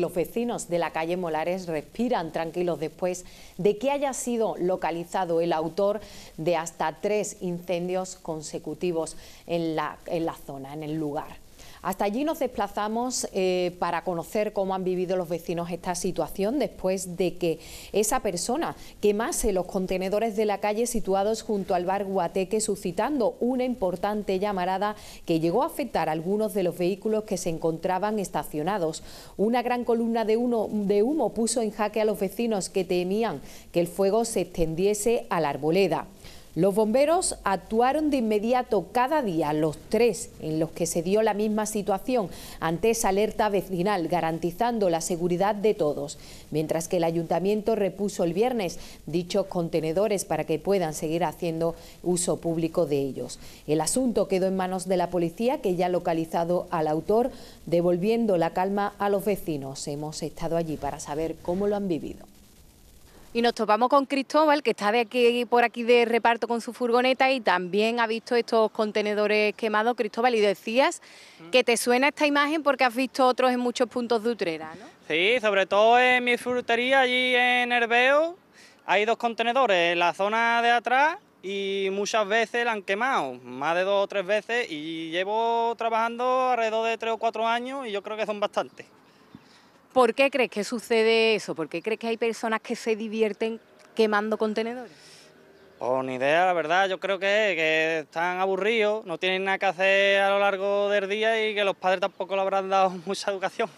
Los vecinos de la calle Molares respiran tranquilos después de que haya sido localizado el autor de hasta tres incendios consecutivos en la, en la zona, en el lugar. Hasta allí nos desplazamos eh, para conocer cómo han vivido los vecinos esta situación después de que esa persona quemase los contenedores de la calle situados junto al bar Guateque, suscitando una importante llamarada que llegó a afectar a algunos de los vehículos que se encontraban estacionados. Una gran columna de humo puso en jaque a los vecinos que temían que el fuego se extendiese a la arboleda. Los bomberos actuaron de inmediato cada día, los tres en los que se dio la misma situación ante esa alerta vecinal, garantizando la seguridad de todos, mientras que el ayuntamiento repuso el viernes dichos contenedores para que puedan seguir haciendo uso público de ellos. El asunto quedó en manos de la policía, que ya ha localizado al autor, devolviendo la calma a los vecinos. Hemos estado allí para saber cómo lo han vivido y nos topamos con Cristóbal, que está de aquí por aquí de reparto con su furgoneta y también ha visto estos contenedores quemados, Cristóbal, y decías mm. que te suena esta imagen porque has visto otros en muchos puntos de Utrera, ¿no? Sí, sobre todo en mi frutería allí en Herbeo hay dos contenedores, en la zona de atrás y muchas veces la han quemado, más de dos o tres veces y llevo trabajando alrededor de tres o cuatro años y yo creo que son bastantes. ¿Por qué crees que sucede eso? ¿Por qué crees que hay personas que se divierten quemando contenedores? Pues ni idea, la verdad, yo creo que, están aburridos, no tienen nada que hacer a lo largo del día y que los padres tampoco le habrán dado mucha educación.